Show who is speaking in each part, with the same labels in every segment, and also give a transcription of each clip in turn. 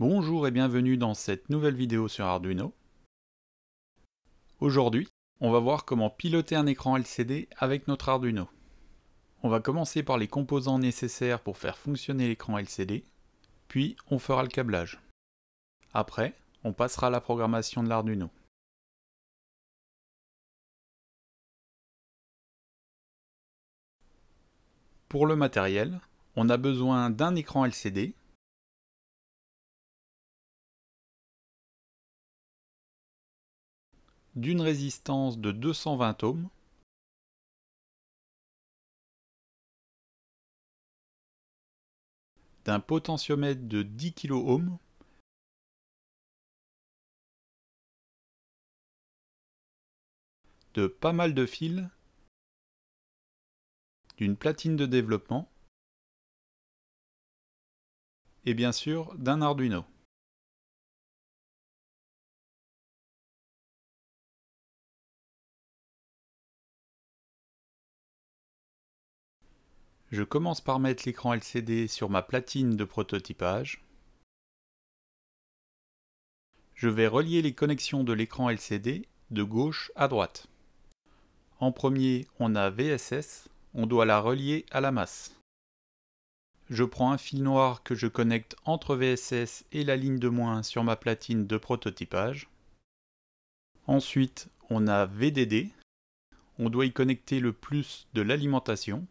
Speaker 1: Bonjour et bienvenue dans cette nouvelle vidéo sur Arduino. Aujourd'hui, on va voir comment piloter un écran LCD avec notre Arduino. On va commencer par les composants nécessaires pour faire fonctionner l'écran LCD, puis on fera le câblage.
Speaker 2: Après, on passera à la programmation de l'Arduino. Pour le matériel, on a besoin d'un écran LCD d'une résistance de 220 ohms d'un potentiomètre de 10 kOhm de pas mal de fils d'une platine de développement et bien sûr d'un Arduino. Je commence par mettre l'écran LCD sur ma platine de prototypage.
Speaker 1: Je vais relier les connexions de l'écran LCD de gauche à droite. En premier, on a VSS, on doit la relier à la masse. Je prends un fil noir que je connecte entre VSS et la ligne de moins sur ma platine de prototypage. Ensuite, on a VDD, on doit y connecter le plus de l'alimentation,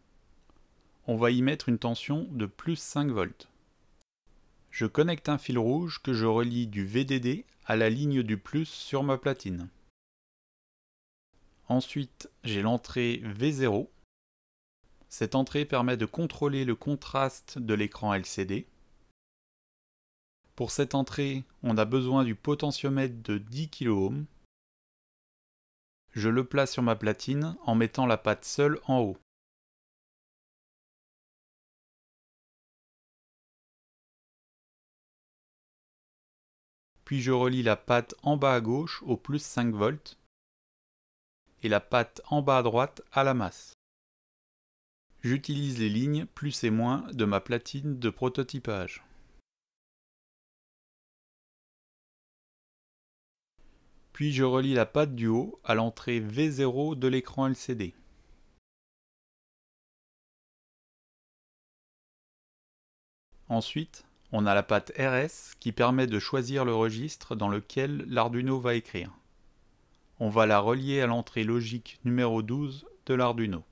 Speaker 1: on va y mettre une tension de plus 5 volts. Je connecte un fil rouge que je relie du VDD à la ligne du plus sur ma platine. Ensuite, j'ai l'entrée V0. Cette entrée permet de contrôler le contraste de l'écran LCD. Pour cette entrée, on a besoin du potentiomètre de 10 kOhm. Je le place sur ma
Speaker 2: platine en mettant la patte seule en haut. puis je relie la patte en bas à gauche au plus 5 volts et la
Speaker 1: patte en bas à droite à la masse. J'utilise les lignes plus et moins de ma platine de prototypage.
Speaker 2: Puis je relie la patte du haut à l'entrée V0 de l'écran LCD. Ensuite, on a la patte RS qui permet de choisir le
Speaker 1: registre dans lequel l'Arduino va écrire. On va la relier à l'entrée logique
Speaker 2: numéro 12 de l'Arduino.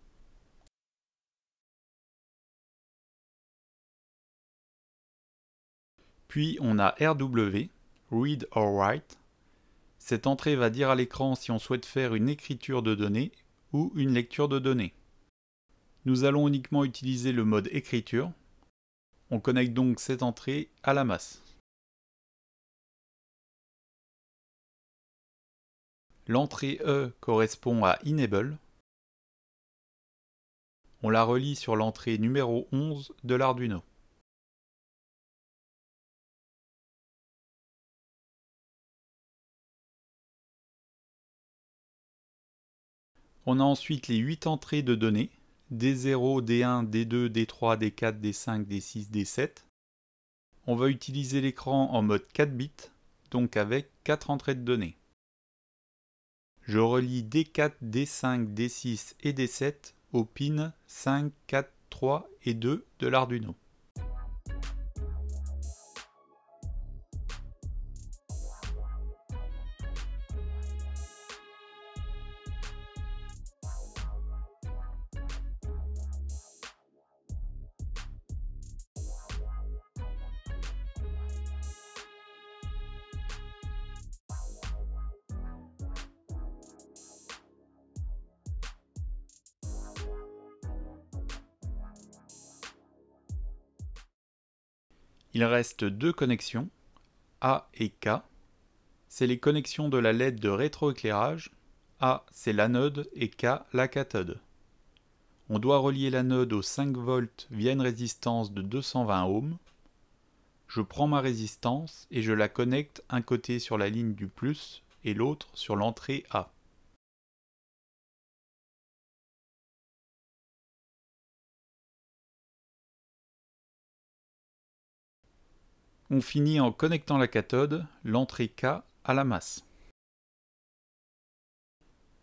Speaker 2: Puis on a RW,
Speaker 1: Read or Write. Cette entrée va dire à l'écran si on souhaite faire une écriture de données ou une lecture de données. Nous allons uniquement utiliser le mode écriture
Speaker 2: on connecte donc cette entrée à la masse. L'entrée E correspond à Enable. On la relie sur l'entrée numéro 11 de l'Arduino. On a ensuite les 8 entrées de données D0, D1, D2, D3, D4,
Speaker 1: D5, D6, D7. On va utiliser l'écran en mode 4 bits, donc avec 4 entrées de données. Je relie D4, D5, D6 et D7 aux pins 5, 4, 3 et 2 de l'Arduino. Il reste deux connexions, A et K. C'est les connexions de la LED de rétroéclairage. A, c'est l'anode et K, la cathode. On doit relier l'anode aux 5 volts via une résistance de 220 ohms. Je prends ma résistance et je la connecte un
Speaker 2: côté sur la ligne du plus et l'autre sur l'entrée A. On finit en connectant la cathode,
Speaker 1: l'entrée K, à la masse.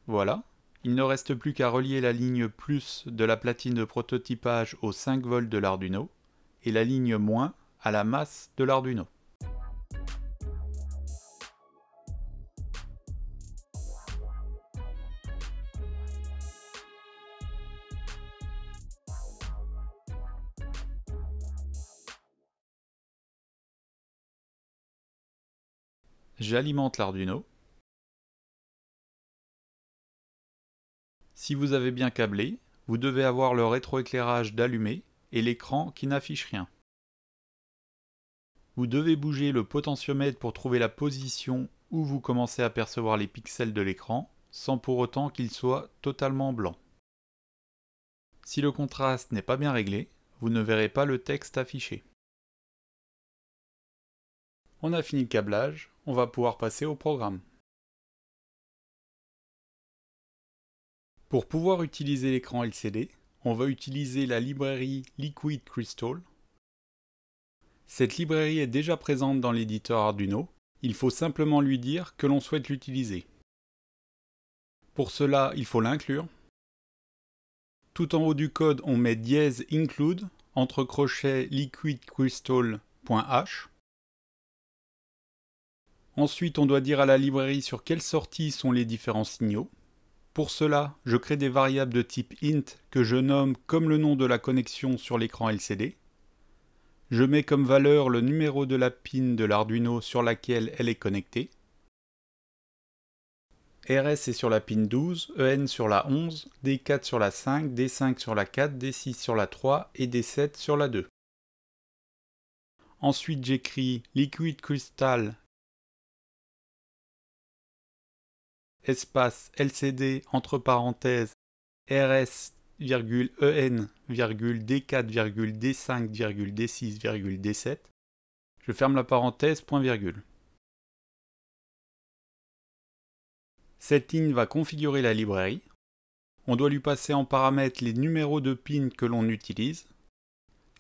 Speaker 1: Voilà, il ne reste plus qu'à relier la ligne plus de la platine de prototypage aux 5 volts de l'Arduino et la ligne moins à la masse de l'Arduino.
Speaker 2: j'alimente l'Arduino.
Speaker 1: Si vous avez bien câblé, vous devez avoir le rétroéclairage d'allumé et l'écran qui n'affiche rien. Vous devez bouger le potentiomètre pour trouver la position où vous commencez à percevoir les pixels de l'écran, sans pour autant qu'il soit totalement blanc. Si le contraste n'est pas bien réglé, vous ne verrez pas
Speaker 2: le texte affiché. On a fini le câblage, on va pouvoir passer au programme.
Speaker 1: Pour pouvoir utiliser l'écran LCD, on va utiliser la librairie Liquid Crystal. Cette librairie est déjà présente dans l'éditeur Arduino, il faut simplement lui dire que l'on souhaite l'utiliser. Pour cela, il faut l'inclure. Tout en haut du code, on met dièse include entre crochets liquidcrystal.h Ensuite, on doit dire à la librairie sur quelle sortie sont les différents signaux. Pour cela, je crée des variables de type int que je nomme comme le nom de la connexion sur l'écran LCD. Je mets comme valeur le numéro de la pin de l'Arduino sur laquelle elle est connectée. RS est sur la pin 12, EN sur la 11, D4 sur la 5, D5 sur la 4, D6 sur la 3 et D7 sur la 2.
Speaker 2: Ensuite, j'écris liquidcrystal » crystal espace LCD entre parenthèses
Speaker 1: RS EN, D4, D5, D6, D7. Je ferme la parenthèse, point virgule. Cette ligne va configurer la librairie. On doit lui passer en paramètre les numéros de pins que l'on utilise.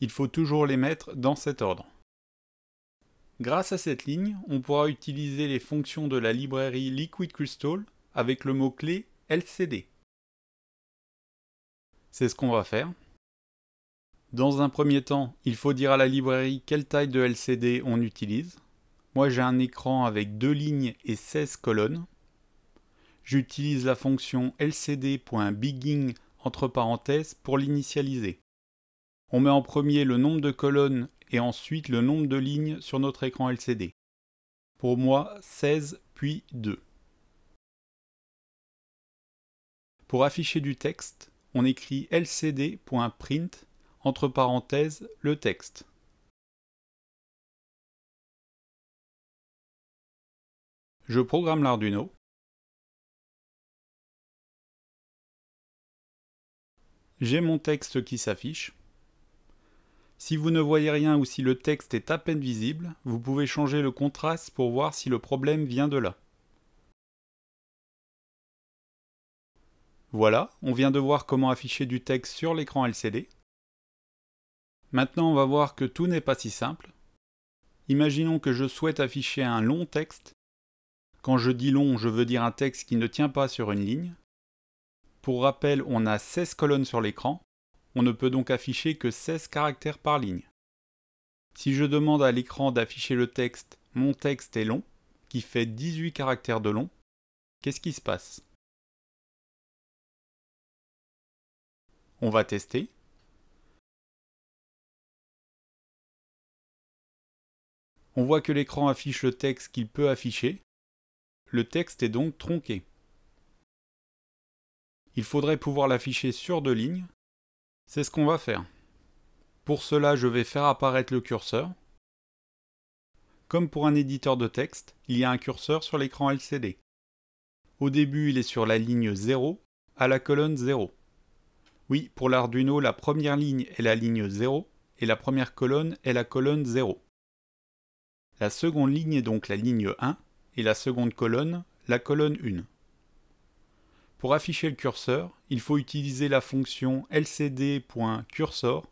Speaker 1: Il faut toujours les mettre dans cet ordre. Grâce à cette ligne, on pourra utiliser les fonctions de la librairie Liquid Crystal avec le mot-clé LCD. C'est ce qu'on va faire. Dans un premier temps, il faut dire à la librairie quelle taille de LCD on utilise. Moi j'ai un écran avec deux lignes et 16 colonnes. J'utilise la fonction lcd.begin entre parenthèses pour l'initialiser. On met en premier le nombre de colonnes et ensuite le nombre de lignes sur notre écran LCD. Pour moi, 16 puis 2. Pour afficher du texte, on écrit lcd.print entre parenthèses
Speaker 2: le texte. Je programme l'Arduino. J'ai mon texte qui s'affiche.
Speaker 1: Si vous ne voyez rien ou si le texte est à peine visible, vous pouvez changer le contraste pour voir si le problème vient de là. Voilà, on vient de voir comment afficher du texte sur l'écran LCD. Maintenant, on va voir que tout n'est pas si simple. Imaginons que je souhaite afficher un long texte. Quand je dis long, je veux dire un texte qui ne tient pas sur une ligne. Pour rappel, on a 16 colonnes sur l'écran, on ne peut donc afficher que 16 caractères par ligne. Si je demande à l'écran d'afficher le texte Mon texte est long,
Speaker 2: qui fait 18 caractères de long, qu'est-ce qui se passe On va tester. On voit que l'écran affiche le texte qu'il peut afficher. Le texte est donc tronqué.
Speaker 1: Il faudrait pouvoir l'afficher sur deux lignes, c'est ce qu'on va faire. Pour cela, je vais faire apparaître le curseur. Comme pour un éditeur de texte, il y a un curseur sur l'écran LCD. Au début, il est sur la ligne 0, à la colonne 0. Oui, pour l'Arduino, la première ligne est la ligne 0 et la première colonne est la colonne 0. La seconde ligne est donc la ligne 1 et la seconde colonne, la colonne 1. Pour afficher le curseur, il faut utiliser la fonction lcd.cursor.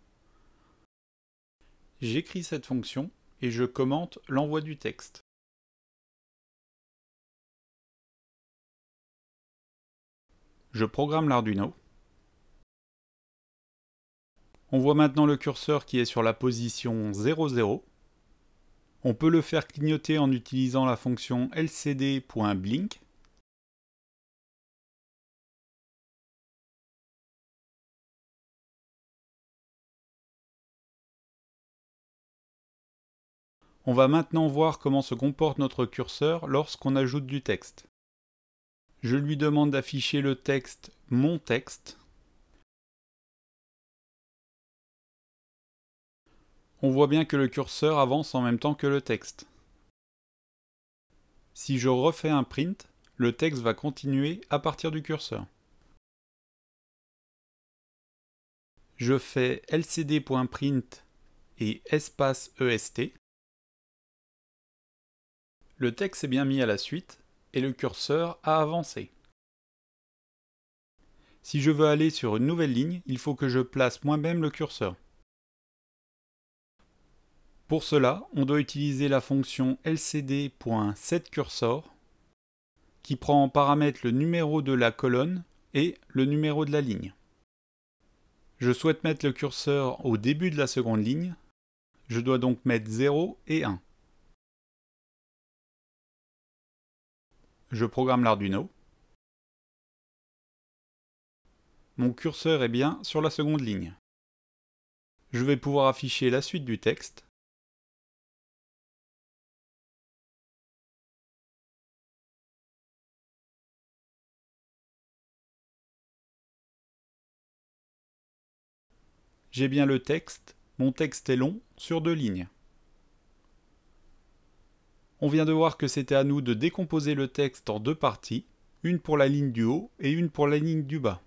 Speaker 2: J'écris cette fonction et je commente l'envoi du texte. Je programme l'Arduino. On voit maintenant le curseur qui est sur
Speaker 1: la position 00. On peut le faire clignoter en utilisant la fonction
Speaker 2: lcd.blink. On va maintenant voir comment se comporte notre curseur
Speaker 1: lorsqu'on ajoute du texte. Je lui demande d'afficher le texte Mon
Speaker 2: texte. On voit bien que le curseur avance en même temps que le texte.
Speaker 1: Si je refais un print, le texte va continuer à partir du curseur.
Speaker 2: Je fais lcd.print et espace est le texte est
Speaker 1: bien mis à la suite et le curseur a avancé. Si je veux aller sur une nouvelle ligne, il faut que je place moi-même le curseur. Pour cela, on doit utiliser la fonction lcd.setCursor qui prend en paramètre le numéro de la colonne et le numéro de la ligne. Je souhaite mettre le curseur au début de la seconde ligne,
Speaker 2: je dois donc mettre 0 et 1. Je programme l'Arduino. Mon curseur est bien sur la seconde ligne. Je vais pouvoir afficher la suite du texte. J'ai bien le texte, mon texte
Speaker 1: est long, sur deux lignes. On vient de voir que c'était à nous de décomposer le texte en deux parties, une pour la ligne du haut et une pour la ligne du bas.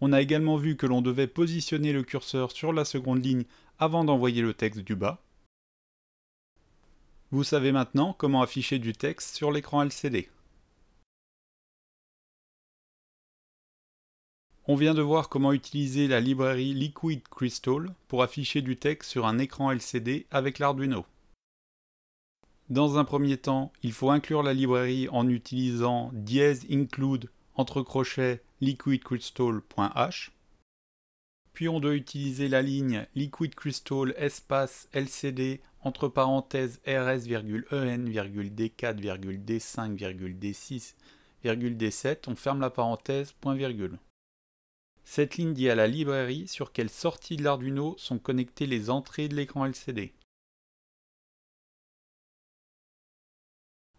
Speaker 1: On a également vu que l'on devait positionner le curseur sur la seconde ligne avant d'envoyer le texte du bas. Vous savez maintenant comment afficher du texte sur l'écran LCD. On vient de voir comment utiliser la librairie Liquid Crystal pour afficher du texte sur un écran LCD avec l'Arduino. Dans un premier temps, il faut inclure la librairie en utilisant dièse include entre crochets liquidcrystal.h. Puis on doit utiliser la ligne liquidcrystal espace LCD entre parenthèses D5, D6, e d 7 On ferme la parenthèse, point virgule. Cette ligne dit à la librairie sur quelle sortie de l'Arduino sont connectées les entrées de l'écran LCD.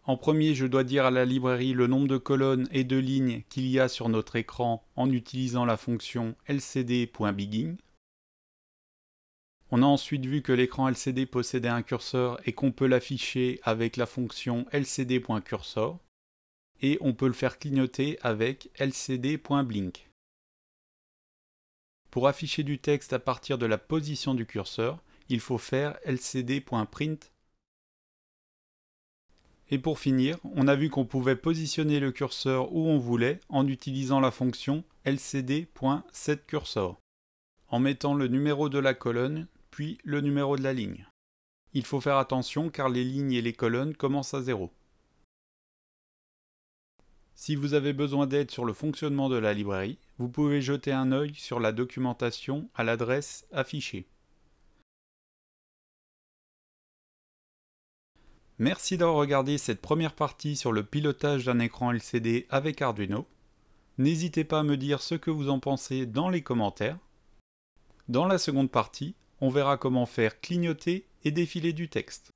Speaker 1: En premier, je dois dire à la librairie le nombre de colonnes et de lignes qu'il y a sur notre écran en utilisant la fonction lcd.begin. On a ensuite vu que l'écran LCD possédait un curseur et qu'on peut l'afficher avec la fonction lcd.cursor et on peut le faire clignoter avec lcd.blink. Pour afficher du texte à partir de la position du curseur, il faut faire lcd.print et pour finir, on a vu qu'on pouvait positionner le curseur où on voulait en utilisant la fonction lcd.setCursor, en mettant le numéro de la colonne, puis le numéro de la ligne. Il faut faire attention car les lignes et les colonnes commencent à zéro. Si vous avez besoin d'aide sur le fonctionnement de la librairie, vous pouvez jeter un œil sur la documentation à l'adresse affichée. Merci d'avoir regardé cette première partie sur le pilotage d'un écran LCD avec Arduino. N'hésitez pas à me dire ce que vous en pensez dans les commentaires. Dans la seconde partie, on verra comment faire clignoter et défiler du texte.